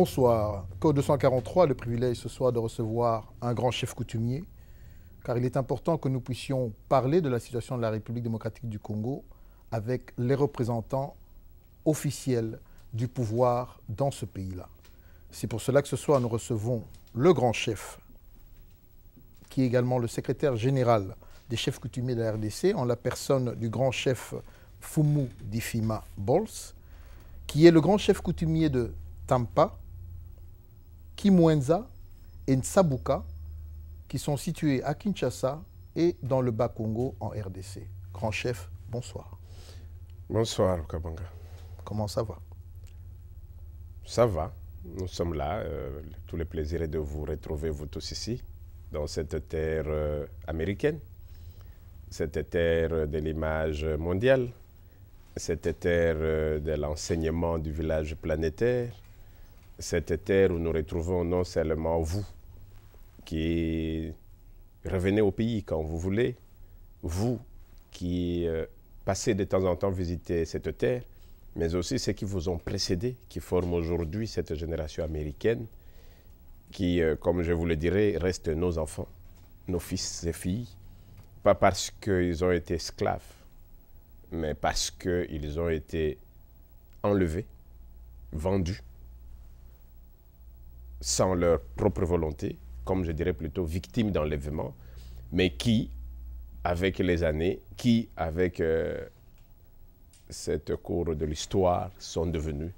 Bonsoir. Code 243, le privilège ce soir de recevoir un grand chef coutumier, car il est important que nous puissions parler de la situation de la République démocratique du Congo avec les représentants officiels du pouvoir dans ce pays-là. C'est pour cela que ce soir, nous recevons le grand chef, qui est également le secrétaire général des chefs coutumiers de la RDC, en la personne du grand chef Fumu Difima Bols, qui est le grand chef coutumier de Tampa, Kimwenza et Nsabuka, qui sont situés à Kinshasa et dans le Bas-Congo en RDC. Grand chef, bonsoir. Bonsoir, Kabanga. Comment ça va Ça va. Nous sommes là. Euh, tout le plaisir est de vous retrouver, vous tous ici, dans cette terre euh, américaine, cette terre de l'image mondiale, cette terre euh, de l'enseignement du village planétaire, cette terre où nous retrouvons non seulement vous, qui revenez au pays quand vous voulez, vous qui euh, passez de temps en temps visiter cette terre, mais aussi ceux qui vous ont précédés, qui forment aujourd'hui cette génération américaine, qui, euh, comme je vous le dirai, restent nos enfants, nos fils et filles, pas parce qu'ils ont été esclaves, mais parce qu'ils ont été enlevés, vendus, sans leur propre volonté, comme je dirais plutôt victimes d'enlèvement, mais qui, avec les années, qui, avec euh, cette cour de l'histoire, sont devenus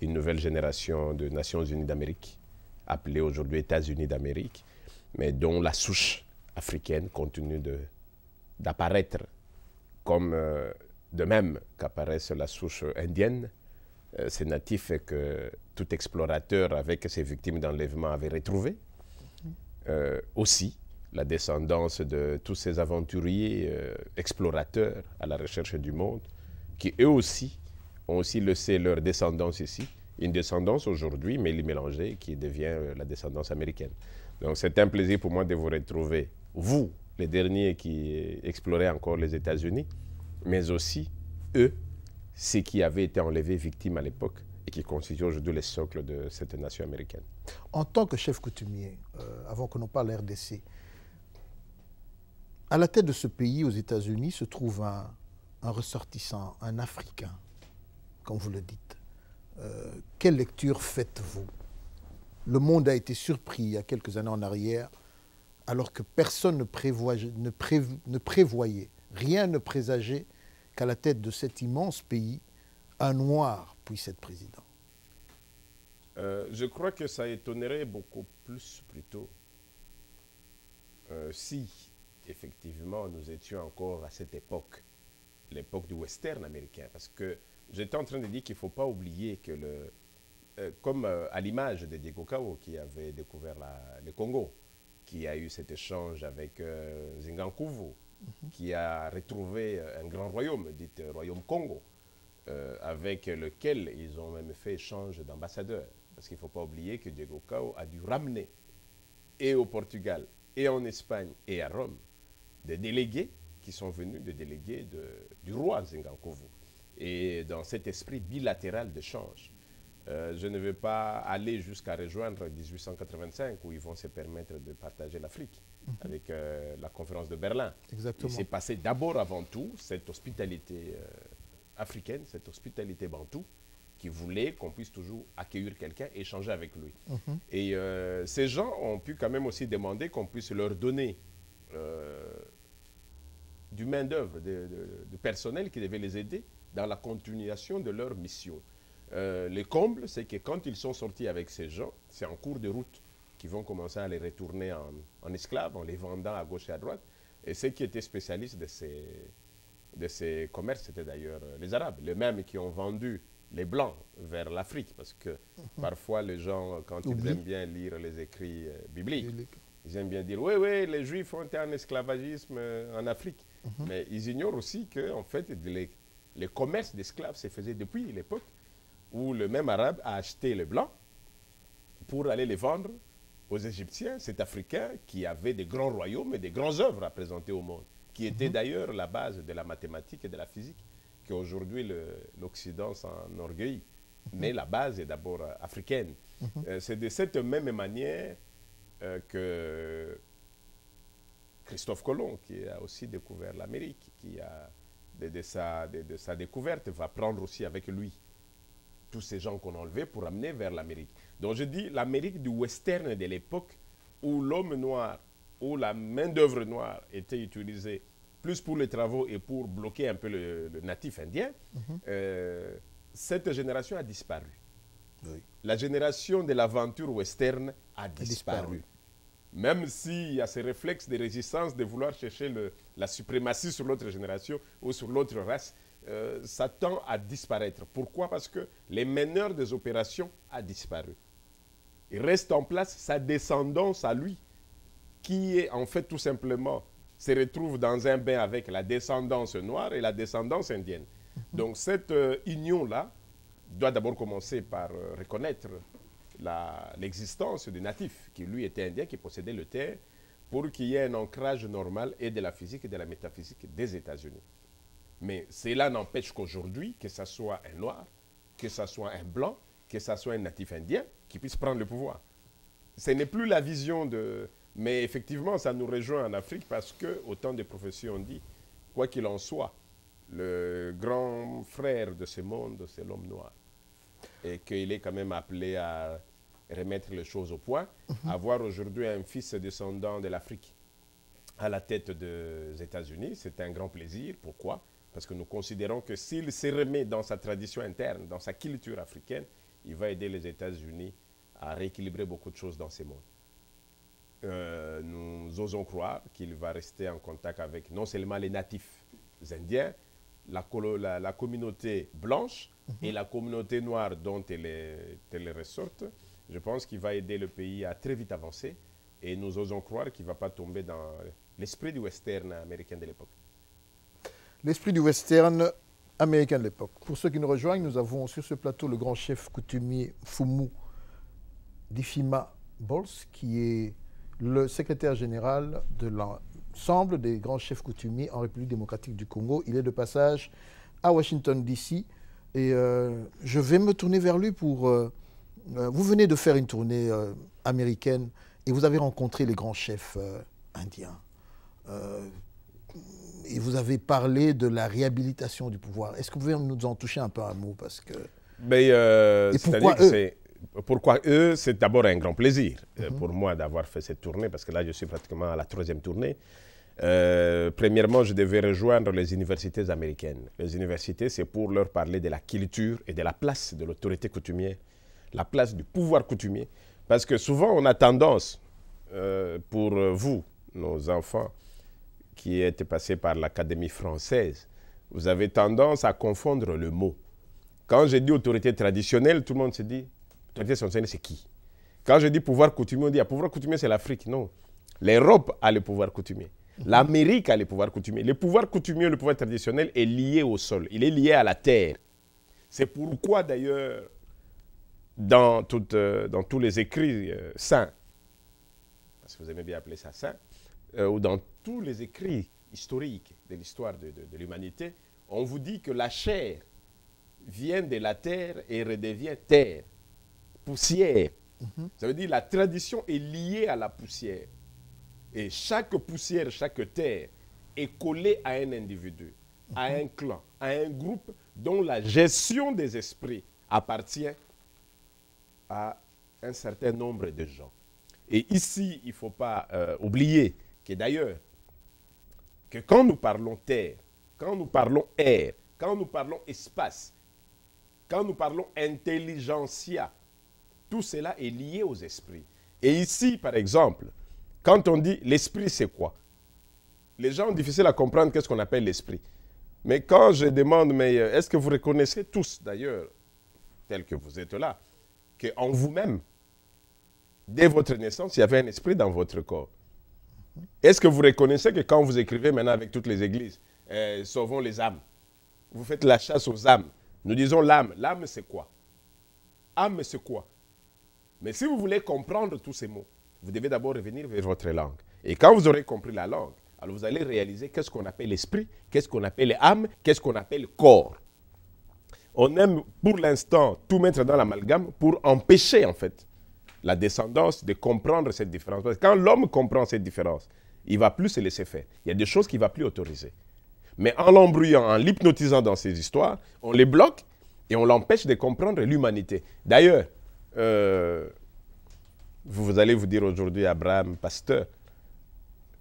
une nouvelle génération de Nations Unies d'Amérique, appelée aujourd'hui États-Unis d'Amérique, mais dont la souche africaine continue d'apparaître, comme euh, de même qu'apparaissent la souche indienne, euh, ces natifs que tout explorateur avec ses victimes d'enlèvement avait retrouvé. Euh, aussi la descendance de tous ces aventuriers, euh, explorateurs à la recherche du monde, qui eux aussi ont aussi laissé leur descendance ici, une descendance aujourd'hui, mais mélangée, qui devient la descendance américaine. Donc c'est un plaisir pour moi de vous retrouver, vous, les derniers qui exploraient encore les États-Unis, mais aussi eux ce qui avait été enlevé, victime à l'époque et qui constitue aujourd'hui les socles de cette nation américaine. En tant que chef coutumier, euh, avant que l'on parle RDC, à la tête de ce pays, aux États-Unis, se trouve un, ressortissant, un Africain, comme vous le dites. Euh, quelle lecture faites-vous Le monde a été surpris il y a quelques années en arrière, alors que personne ne prévoyait rien ne présageait qu'à la tête de cet immense pays, un noir puisse être président euh, Je crois que ça étonnerait beaucoup plus plutôt euh, si, effectivement, nous étions encore à cette époque, l'époque du western américain. Parce que j'étais en train de dire qu'il ne faut pas oublier que, le, euh, comme à l'image de Diego Cao qui avait découvert la, le Congo, qui a eu cet échange avec Zingankouvo qui a retrouvé un grand royaume, dit euh, Royaume Congo, euh, avec lequel ils ont même fait échange d'ambassadeurs. Parce qu'il ne faut pas oublier que Diego Cao a dû ramener, et au Portugal, et en Espagne, et à Rome, des délégués qui sont venus, des délégués du roi Zengankovo. Et dans cet esprit bilatéral d'échange, euh, je ne vais pas aller jusqu'à rejoindre 1885 où ils vont se permettre de partager l'Afrique mhm. avec euh, la conférence de Berlin. Exactement. Il s'est passé d'abord, avant tout, cette hospitalité euh, africaine, cette hospitalité bantoue, qui voulait qu'on puisse toujours accueillir quelqu'un et échanger avec lui. Mhm. Et ces gens ont pu quand même aussi demander qu'on puisse leur donner du main-d'œuvre, du personnel qui devait les aider dans la continuation de leur mission. Euh, le comble, c'est que quand ils sont sortis avec ces gens, c'est en cours de route qu'ils vont commencer à les retourner en, esclaves, en les vendant à gauche et à droite. Et ceux qui étaient spécialistes de ces, de ces commerces, c'était d'ailleurs euh, les Arabes, les mêmes qui ont vendu les Blancs vers l'Afrique, parce que mhm. parfois les gens, quand ils aiment bien lire les écrits euh, bibliques, ils aiment bien dire, oui, oui, les Juifs ont été en esclavagisme en Afrique. Mhm. Mais ils ignorent aussi que, en fait, les, les commerces d'esclaves se faisaient depuis l'époque où le même arabe a acheté le blanc pour aller les vendre aux Égyptiens, cet Africain qui avait des grands royaumes et des grandes œuvres à présenter au monde, qui mhm. était d'ailleurs la base de la mathématique et de la physique, qu'aujourd'hui l'Occident orgueille, mhm. Mais la base est d'abord euh, africaine. Mhm. Euh, c'est de cette même manière euh, que Christophe Colomb, qui a aussi découvert l'Amérique, qui a de sa découverte, va prendre aussi avec lui tous ces gens qu'on a pour amener vers l'Amérique. Donc je dis l'Amérique du western de l'époque où l'homme noir, où la main-d'œuvre noire était utilisée plus pour les travaux et pour bloquer un peu le, natif indien, mhm. euh, cette génération a disparu. La génération de l'aventure western a disparu. Même s'il y a ce réflexe de résistance de vouloir chercher la suprématie sur l'autre génération ou sur l'autre race, s'attend euh, ça tend à disparaître. Pourquoi Parce que les meneurs des opérations a disparu. Il reste en place sa descendance à lui, qui est en fait tout simplement, se retrouve dans un bain avec la descendance noire et la descendance indienne. Mhm. Donc cette euh, union-là doit d'abord commencer par euh, reconnaître l'existence du natifs qui lui était indien, qui possédait le terre, pour qu'il y ait un ancrage normal et de la physique et de la métaphysique des États-Unis. Mais cela n'empêche qu'aujourd'hui, que ce soit un noir, que ce soit un blanc, que ce soit un natif indien, qui puisse prendre le pouvoir. Ce n'est plus la vision de... Mais effectivement, ça nous rejoint en Afrique parce que, autant de ont dit, quoi qu'il en soit, le grand frère de ce monde, c'est l'homme noir. Et qu'il est quand même appelé à remettre les choses au point, mhm. avoir aujourd'hui un fils descendant de l'Afrique à la tête des États-Unis, c'est un grand plaisir. Pourquoi parce que nous considérons que s'il se remet dans sa tradition interne, dans sa culture africaine, il va aider les États-Unis à rééquilibrer beaucoup de choses dans ces mondes. Euh, nous osons croire qu'il va rester en contact avec non seulement les natifs indiens, la, communauté blanche et la communauté noire dont elle est, ressorte. Je pense qu'il va aider le pays à très vite avancer et nous osons croire qu'il ne va pas tomber dans l'esprit du western américain de l'époque l'esprit du western américain de l'époque. Pour ceux qui nous rejoignent, nous avons sur ce plateau le grand chef coutumier Fumu Difima Bols, qui est le secrétaire général de l'ensemble des grands chefs coutumiers en République démocratique du Congo. Il est de passage à Washington, D.C. Et euh, je vais me tourner vers lui pour... Euh, euh, vous venez de faire une tournée américaine et vous avez rencontré les grands chefs indiens et vous avez parlé de la réhabilitation du pouvoir. Est-ce que vous pouvez nous en toucher un peu un mot parce que... Mais euh, pourquoi eux pourquoi eux C'est d'abord un grand plaisir euh, mhm. pour moi d'avoir fait cette tournée, parce que là, je suis pratiquement à la troisième tournée. Euh, premièrement, je devais rejoindre les universités américaines. Les universités, c'est pour leur parler de la culture et de la place de l'autorité coutumière, la place du pouvoir coutumier. Parce que souvent, on a tendance, pour vous, nos enfants, qui est passé par l'Académie française, vous avez tendance à confondre le mot. Quand je dis autorité traditionnelle, tout le monde se dit, autorité traditionnelle, c'est qui Quand je dis pouvoir coutumier, on dit, ah, pouvoir coutumier, c'est l'Afrique. Non. L'Europe a le pouvoir coutumier. Mhm. L'Amérique a le pouvoir coutumier. Le pouvoir coutumier, le pouvoir traditionnel est lié au sol. Il est lié à la terre. C'est pourquoi, d'ailleurs, dans, euh, dans tous les écrits euh, saints, parce que vous aimez bien appeler ça saint, euh, ou dans tous les écrits historiques de l'histoire de, l'humanité, on vous dit que la chair vient de la terre et redevient terre, poussière. Mhm. Ça veut dire la tradition est liée à la poussière. Et chaque poussière, chaque terre est collée à un individu, à mhm. un clan, à un groupe dont la gestion des esprits appartient à un certain nombre de gens. Et ici, il ne faut pas euh, oublier que d'ailleurs que quand nous parlons terre, quand nous parlons air, quand nous parlons espace, quand nous parlons intelligentsia, tout cela est lié aux esprits. Et ici, par exemple, quand on dit l'esprit, c'est quoi Les gens ont difficile à comprendre qu'est-ce qu'on appelle l'esprit. Mais quand je demande, mais euh, est-ce que vous reconnaissez tous, d'ailleurs, tel que vous êtes là, qu'en vous-même, dès votre naissance, il y avait un esprit dans votre corps est-ce que vous reconnaissez que quand vous écrivez maintenant avec toutes les églises, euh, sauvons les âmes, vous faites la chasse aux âmes. Nous disons l'âme. L'âme, c'est quoi Âme, c'est quoi Mais si vous voulez comprendre tous ces mots, vous devez d'abord revenir vers votre langue. Et quand vous aurez compris la langue, alors vous allez réaliser qu'est-ce qu'on appelle l'esprit, qu'est-ce qu'on appelle l'âme, qu'est-ce qu'on appelle le corps. On aime pour l'instant tout mettre dans l'amalgame pour empêcher en fait la descendance, de comprendre cette différence. Parce que quand l'homme comprend cette différence, il va plus se laisser faire. Il y a des choses qu'il va plus autoriser. Mais en l'embrouillant, en l'hypnotisant dans ces histoires, on les bloque et on l'empêche de comprendre l'humanité. D'ailleurs, euh, vous, allez vous dire aujourd'hui, Abraham, pasteur,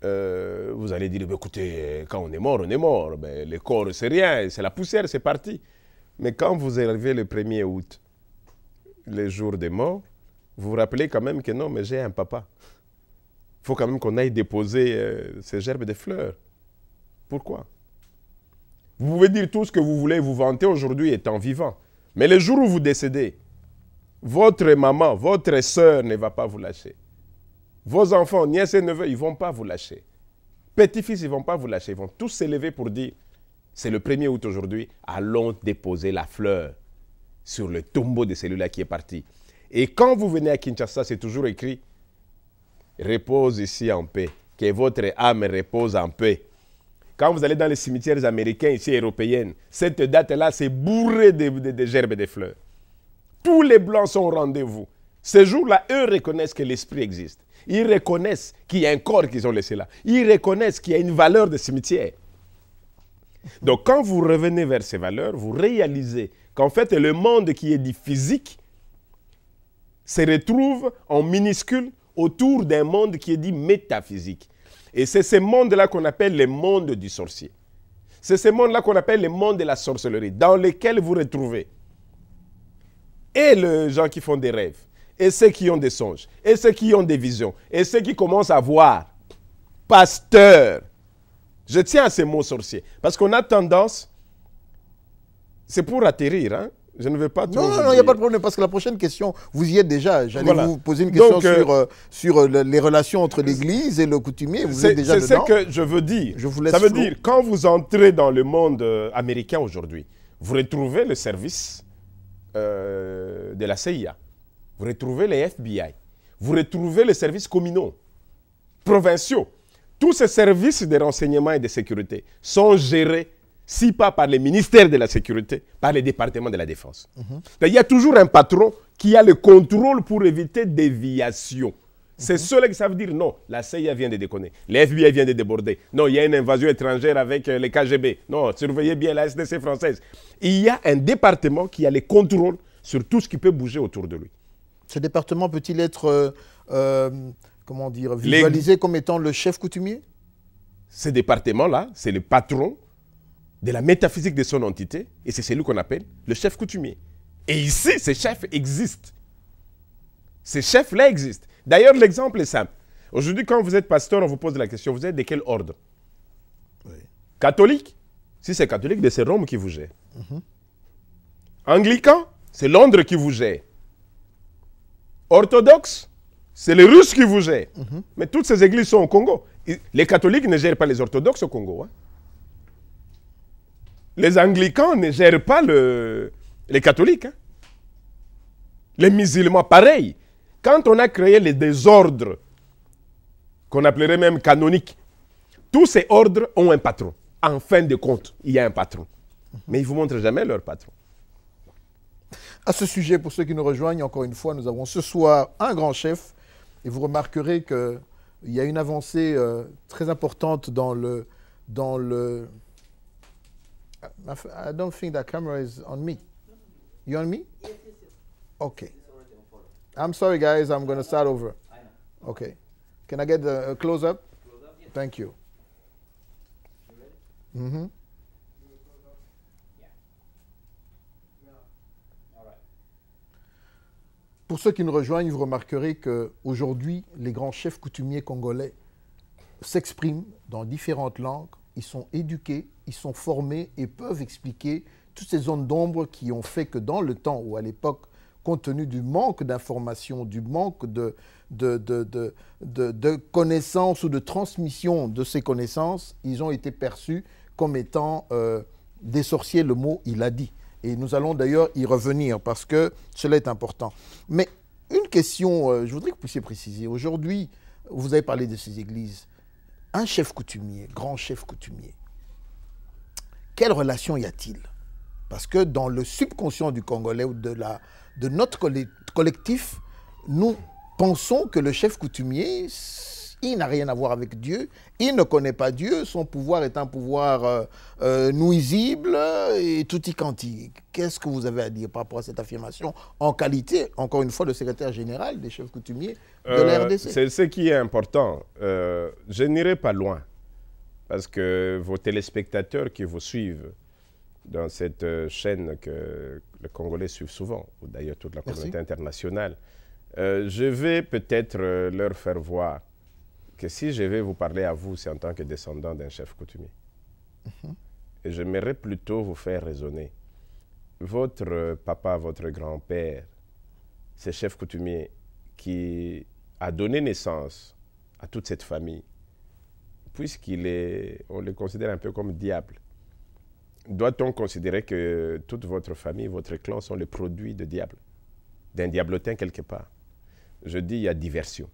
euh, vous allez dire, écoutez, quand on est mort, on est mort. Ben, le corps, c'est rien, c'est la poussière, c'est parti. Mais quand vous arrivez le 1er août, le jour des morts, vous vous rappelez quand même que non, mais j'ai un papa. Il faut quand même qu'on aille déposer euh, ces gerbes de fleurs. Pourquoi Vous pouvez dire tout ce que vous voulez, vous vanter aujourd'hui étant vivant. Mais le jour où vous décédez, votre maman, votre soeur ne va pas vous lâcher. Vos enfants, nièces et neveux, ils ne vont pas vous lâcher. Petits-fils, ils ne vont pas vous lâcher. Ils vont tous s'élever pour dire, c'est le 1er août aujourd'hui, allons déposer la fleur sur le tombeau de celui-là qui est parti. Et quand vous venez à Kinshasa, c'est toujours écrit Repose ici en paix. Que votre âme repose en paix. Quand vous allez dans les cimetières américains, ici européennes, cette date-là, c'est bourré de, de gerbes et de fleurs. Tous les blancs sont au rendez-vous. Ce jour-là, eux reconnaissent que l'esprit existe. Ils reconnaissent qu'il y a un corps qu'ils ont laissé là. Ils reconnaissent qu'il y a une valeur de cimetière. Donc, quand vous revenez vers ces valeurs, vous réalisez qu'en fait, le monde qui est dit physique se retrouve en minuscule autour d'un monde qui est dit métaphysique. Et c'est ce monde-là qu'on appelle le monde du sorcier. C'est ce monde-là qu'on appelle le monde de la sorcellerie, dans lequel vous retrouvez et les gens qui font des rêves, et ceux qui ont des songes, et ceux qui ont des visions, et ceux qui commencent à voir. Pasteur. Je tiens à ces mots sorciers, parce qu'on a tendance, c'est pour atterrir, hein, je ne vais pas Non, non, il n'y a pas de problème, parce que la prochaine question, vous y êtes déjà. J'allais vous poser une question sur, euh, euh, euh, les relations entre l'Église et le coutumier. Vous êtes déjà C'est ce que je veux dire. Je vous Ça veut dire, quand vous entrez dans le monde américain aujourd'hui, vous retrouvez le service de la CIA, vous retrouvez les FBI, vous retrouvez les services communaux, provinciaux. Tous ces services de renseignement et de sécurité sont gérés si pas par les ministères de la Sécurité, par les départements de la Défense. Il y a toujours un patron qui a le contrôle pour éviter déviation. C'est mhm. cela ceux ça qui savent dire non, la CIA vient de déconner, les vient de déborder, non, il y a une invasion étrangère avec euh, les KGB, non, surveillez bien la SDC française. Il y a un département qui a le contrôle sur tout ce qui peut bouger autour de lui. Ce département peut-il être, euh, euh, comment dire, visualisé comme étant le chef coutumier Ce département-là, c'est le patron de la métaphysique de son entité, et c'est celui qu'on appelle le chef coutumier. Et ici, ces chefs existent. Ces chefs-là existent. D'ailleurs, l'exemple est simple. Aujourd'hui, quand vous êtes pasteur, on vous pose la question, vous êtes de quel ordre Catholique Si c'est catholique, ben, c'est Rome qui vous gère. Mm-hmm. Anglican C'est Londres qui vous gère. Orthodoxe C'est les Russes qui vous gèrent. Mm-hmm. Mais toutes ces églises sont au Congo. Les catholiques ne gèrent pas les orthodoxes au Congo. Hein. Les anglicans ne gèrent pas les catholiques. Hein. Les musulmans, pareil. Quand on a créé les désordres, qu'on appellerait même canoniques, tous ces ordres ont un patron. En fin de compte, il y a un patron. Mais ils ne vous montrent jamais leur patron. À ce sujet, pour ceux qui nous rejoignent, encore une fois, nous avons ce soir un grand chef. Et vous remarquerez qu'il y a une avancée euh, très importante dans le, dans le, Uh, I don't think that camera is on me. You on me? Yes, yes, yes. Okay. I'm sorry, guys. I'm going to start over. Okay. Can I get the uh, close up? Thank you. mm-hmm. Right. Pour ceux qui nous rejoignent, vous remarquerez qu'aujourd'hui, les grands chefs coutumiers congolais s'expriment dans différentes langues ils sont éduqués, ils sont formés et peuvent expliquer toutes ces zones d'ombre qui ont fait que dans le temps ou à l'époque, compte tenu du manque d'informations, du manque de de, connaissances ou de transmission de ces connaissances, ils ont été perçus comme étant euh, des sorciers, le mot il a dit. Et nous allons d'ailleurs y revenir parce que cela est important. Mais une question, euh, je voudrais que vous puissiez préciser. Aujourd'hui, vous avez parlé de ces églises un chef coutumier, grand chef coutumier, quelle relation y a-t-il Parce que dans le subconscient du Congolais ou de, de notre collectif, nous pensons que le chef coutumier, il n'a rien à voir avec Dieu, il ne connaît pas Dieu, son pouvoir est un pouvoir euh, euh, nuisible et tout y quantique. Qu'est-ce que vous avez à dire par rapport à cette affirmation en qualité, encore une fois, le secrétaire général des chefs coutumiers de l'RDC euh, C'est ce qui est important. je n'irai pas loin parce que vos téléspectateurs qui vous suivent dans cette chaîne que les Congolais suivent souvent, ou d'ailleurs toute la communauté internationale, je vais peut-être leur faire voir que si je vais vous parler à vous, c'est en tant que descendant d'un chef coutumier. Mhm. Et j'aimerais plutôt vous faire raisonner. Votre papa, votre grand-père, ce chef coutumier qui a donné naissance à toute cette famille, puisqu'il est, on le considère un peu comme diable, doit-on considérer que toute votre famille, votre clan sont les produits de diable, d'un diablotin quelque part Je dis, il y a diversion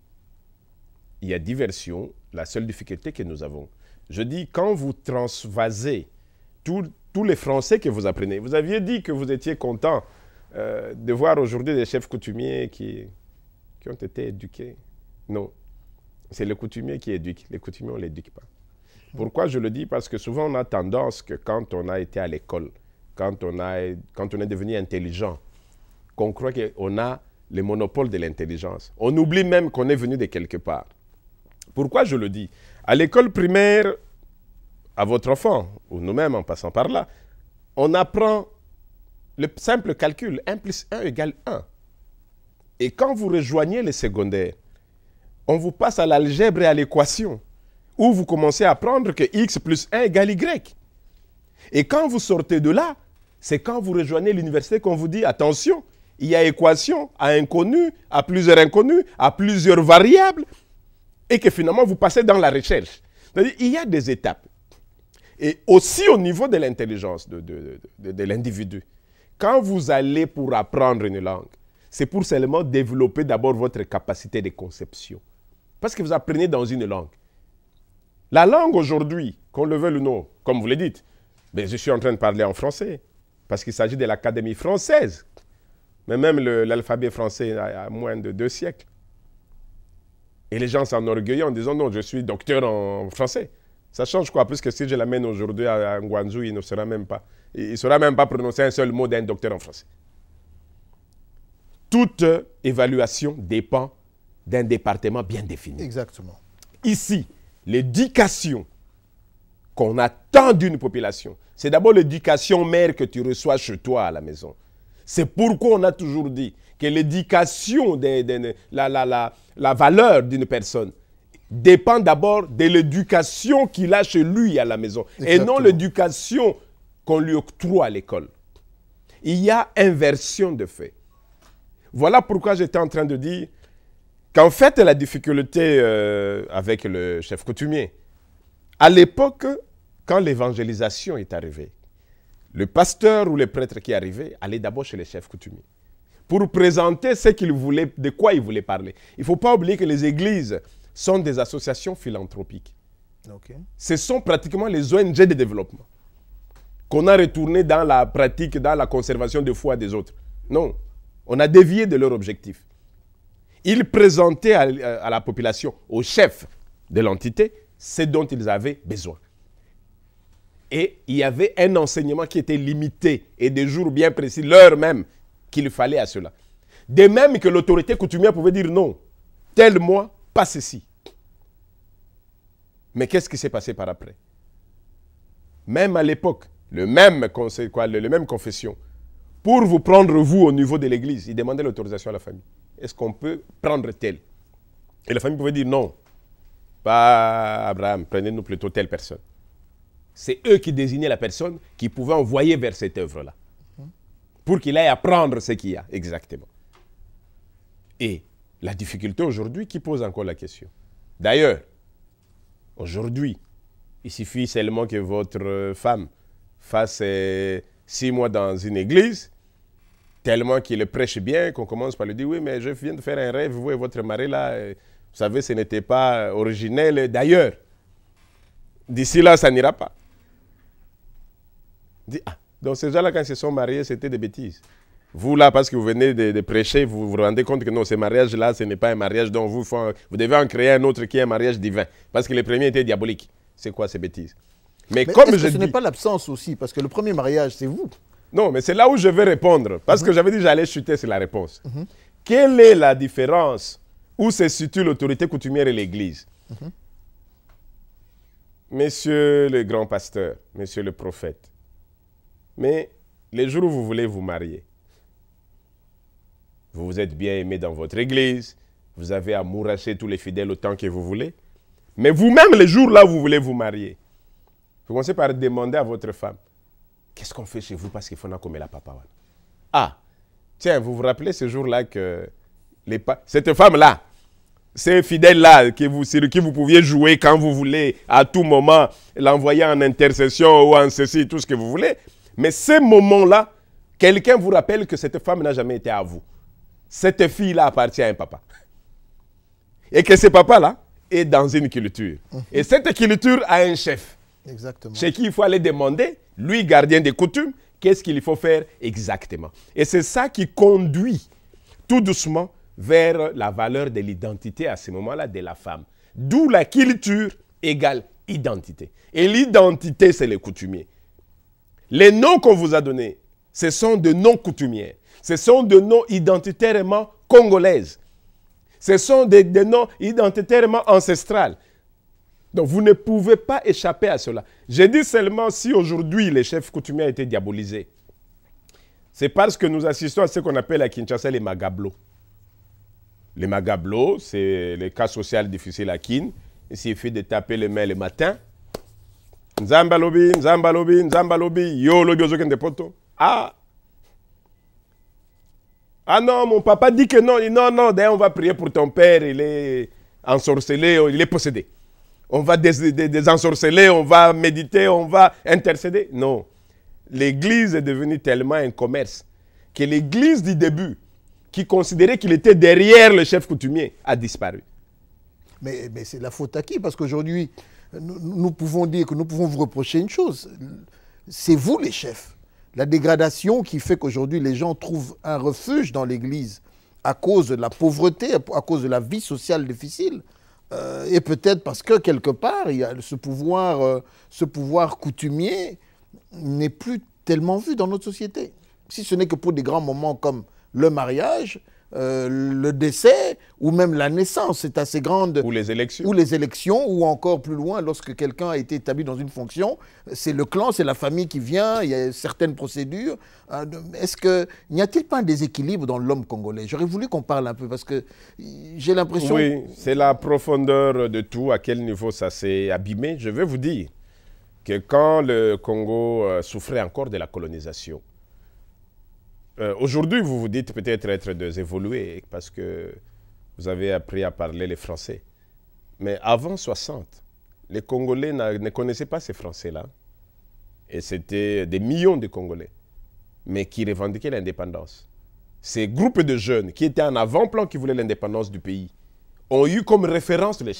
il y a diversion. La seule difficulté que nous avons, je dis, quand vous transvasez tous les Français que vous apprenez, vous aviez dit que vous étiez content euh, de voir aujourd'hui des chefs coutumiers qui, qui ont été éduqués. Non, c'est le coutumier qui éduque. Les coutumiers, on ne l'éduque pas. Pourquoi je le dis Parce que souvent, on a tendance que quand on a été à l'école, quand, on quand on est devenu intelligent, qu'on croit qu'on a le monopole de l'intelligence. On oublie même qu'on est venu de quelque part. Pourquoi je le dis À l'école primaire, à votre enfant, ou nous-mêmes en passant par là, on apprend le simple calcul, 1 plus 1 égale 1. Et quand vous rejoignez les secondaires, on vous passe à l'algèbre et à l'équation, où vous commencez à apprendre que x plus 1 égale y. Et quand vous sortez de là, c'est quand vous rejoignez l'université qu'on vous dit, attention, il y a équation à inconnu, à plusieurs inconnus, à plusieurs variables et que finalement vous passez dans la recherche. il y a des étapes. Et aussi au niveau de l'intelligence de, l'individu. Quand vous allez pour apprendre une langue, c'est pour seulement développer d'abord votre capacité de conception. Parce que vous apprenez dans une langue. La langue aujourd'hui, qu'on le veuille ou non, comme vous le dites, mais ben, je suis en train de parler en français, parce qu'il s'agit de l'Académie française. Mais même l'alphabet français a moins de deux siècles. Et les gens s'enorgueillent en disant non, je suis docteur en français. Ça change quoi que si je l'amène aujourd'hui à, Guangzhou, il ne sera même pas. Il ne saura même pas prononcer un seul mot d'un docteur en français. Toute évaluation dépend d'un département bien défini. Exactement. Ici, l'éducation qu'on attend d'une population, c'est d'abord l'éducation mère que tu reçois chez toi à la maison. C'est pourquoi on a toujours dit que l'éducation, la, valeur d'une personne dépend d'abord de l'éducation qu'il a chez lui à la maison et non l'éducation qu'on lui octroie à l'école. Il y a inversion de fait. Voilà pourquoi j'étais en train de dire qu'en fait, la difficulté euh, avec le chef coutumier, à l'époque, quand l'évangélisation est arrivée, le pasteur ou le prêtre qui arrivait allait d'abord chez les chefs coutumiers pour présenter ce qu'ils voulait, de quoi ils voulaient parler. Il ne faut pas oublier que les églises sont des associations philanthropiques. Ce sont pratiquement les ONG de développement qu'on a retourné dans la pratique, dans la conservation de foi des autres. Non, on a dévié de leur objectif. Ils présentaient à, à la population, aux chefs de l'entité, ce dont ils avaient besoin. Et il y avait un enseignement qui était limité et des jours bien précis, l'heure même qu'il fallait à cela. De même que l'autorité coutumière pouvait dire non, tel mois, pas ceci. Mais qu'est-ce qui s'est passé par après Même à l'époque, le même conseil, quoi, même confession, pour vous prendre vous au niveau de l'église, il demandait l'autorisation à la famille. Est-ce qu'on peut prendre tel Et la famille pouvait dire non, pas Abraham, prenez-nous plutôt telle personne c'est eux qui désignaient la personne qui pouvait envoyer vers cette œuvre-là. Pour qu'il aille apprendre ce qu'il y a, exactement. Et la difficulté aujourd'hui qui pose encore la question. D'ailleurs, aujourd'hui, il suffit seulement que votre euh, femme fasse euh, six mois dans une église, tellement qu'il prêche bien qu'on commence par lui dire Oui, mais je viens de faire un rêve, vous et votre mari là, euh, vous savez, ce n'était pas originel d'ailleurs. D'ici là, ça n'ira pas. Ah, donc ces gens-là, quand ils se sont mariés, c'était des bêtises. Vous, là, parce que vous venez de, prêcher, vous vous rendez compte que non, ces mariages là ce n'est pas un mariage dont vous Vous devez en créer un autre qui est un mariage divin. Parce que le premier était diabolique. C'est quoi ces bêtises Mais, comme je ce n'est pas l'absence aussi, parce que le premier mariage, c'est vous. Non, mais c'est là où je vais répondre. Parce que mhm. j'avais dit j'allais chuter sur la réponse. Mhm. Quelle est la différence où se situe l'autorité coutumière et l'Église mhm. Monsieur le grand pasteur, monsieur le prophète, mais les jours où vous voulez vous marier, vous vous êtes bien aimé dans votre église, vous avez amouraché tous les fidèles autant que vous voulez, mais vous-même, les jours là où vous voulez vous marier, vous commencez par demander à votre femme, qu'est-ce qu'on fait chez vous parce qu'il faut mette la papa. Ah, tiens, vous vous rappelez ce jour-là que les cette femme-là, ces fidèles-là, que vous, sur qui vous pouviez jouer quand vous voulez, à tout moment, l'envoyer en intercession ou en ceci, tout ce que vous voulez, mais ce moment là quelqu'un vous rappelle que cette femme n'a jamais été à vous. Cette fille-là appartient à un papa. Et que ce papa-là est dans une culture. Mhm. Et cette culture a un chef. Exactement. Chez qui il faut aller demander, lui, gardien des coutumes, qu'est-ce qu'il faut faire exactement. Et c'est ça qui conduit tout doucement vers la valeur de l'identité à ce moment-là de la femme. D'où la culture égale identité. Et l'identité, c'est le coutumier. Les noms qu'on vous a donnés, ce sont des noms coutumiers. Ce sont des noms identitairement congolaises. Ce sont des, noms identitairement ancestrales. Donc vous ne pouvez pas échapper à cela. Je dis seulement si aujourd'hui les chefs coutumiers étaient diabolisés. C'est parce que nous assistons à ce qu'on appelle à Kinshasa les magablos. Les magablos, c'est le cas social difficile à Kin. Il suffit de taper les mains le matin nzambe alobi nzambe alobi nzambe alobi yo olobi ozokende poto ah ah non mon papa dit que non non non d'ailleurs on va prier pour ton père il est ensorcelé oh, il est possédé on va désensorceler on va méditer on va intercéder non l'église est devenue tellement un commerce que l'église du début qui considérait qu'il était derrière le chef coutumier a disparu mais c'est la faute à qui parce qu'aujourd'hui nous, pouvons dire que nous pouvons vous reprocher une chose. C'est vous les chefs. La dégradation qui fait qu'aujourd'hui les gens trouvent un refuge dans l'Église à cause de la pauvreté, à cause de la vie sociale difficile, euh, et peut-être parce que quelque part, il a ce pouvoir, euh, ce pouvoir coutumier n'est plus tellement vu dans notre société. Si ce n'est que pour des grands moments comme le mariage, euh, le décès ou même la naissance. est assez grande. Ou les élections. Ou les élections, ou encore plus loin, lorsque quelqu'un a été établi dans une fonction, c'est le clan, c'est la famille qui vient, il y a certaines procédures. Euh, est-ce que n'y a-t-il pas un déséquilibre dans l'homme congolais J'aurais voulu qu'on parle un peu parce que j'ai l'impression. Oui, c'est la profondeur de tout, à quel niveau ça s'est abîmé. Je vais vous dire que quand le Congo euh, souffrait encore de la colonisation, euh, aujourd'hui, vous vous dites peut-être être des parce que vous avez appris à parler les français. Mais avant 60, les Congolais ne connaissaient pas ces Français-là. Et c'était des millions de Congolais, mais qui revendiquaient l'indépendance. Ces groupes de jeunes qui étaient en avant-plan, qui voulaient l'indépendance du pays, ont eu comme référence les,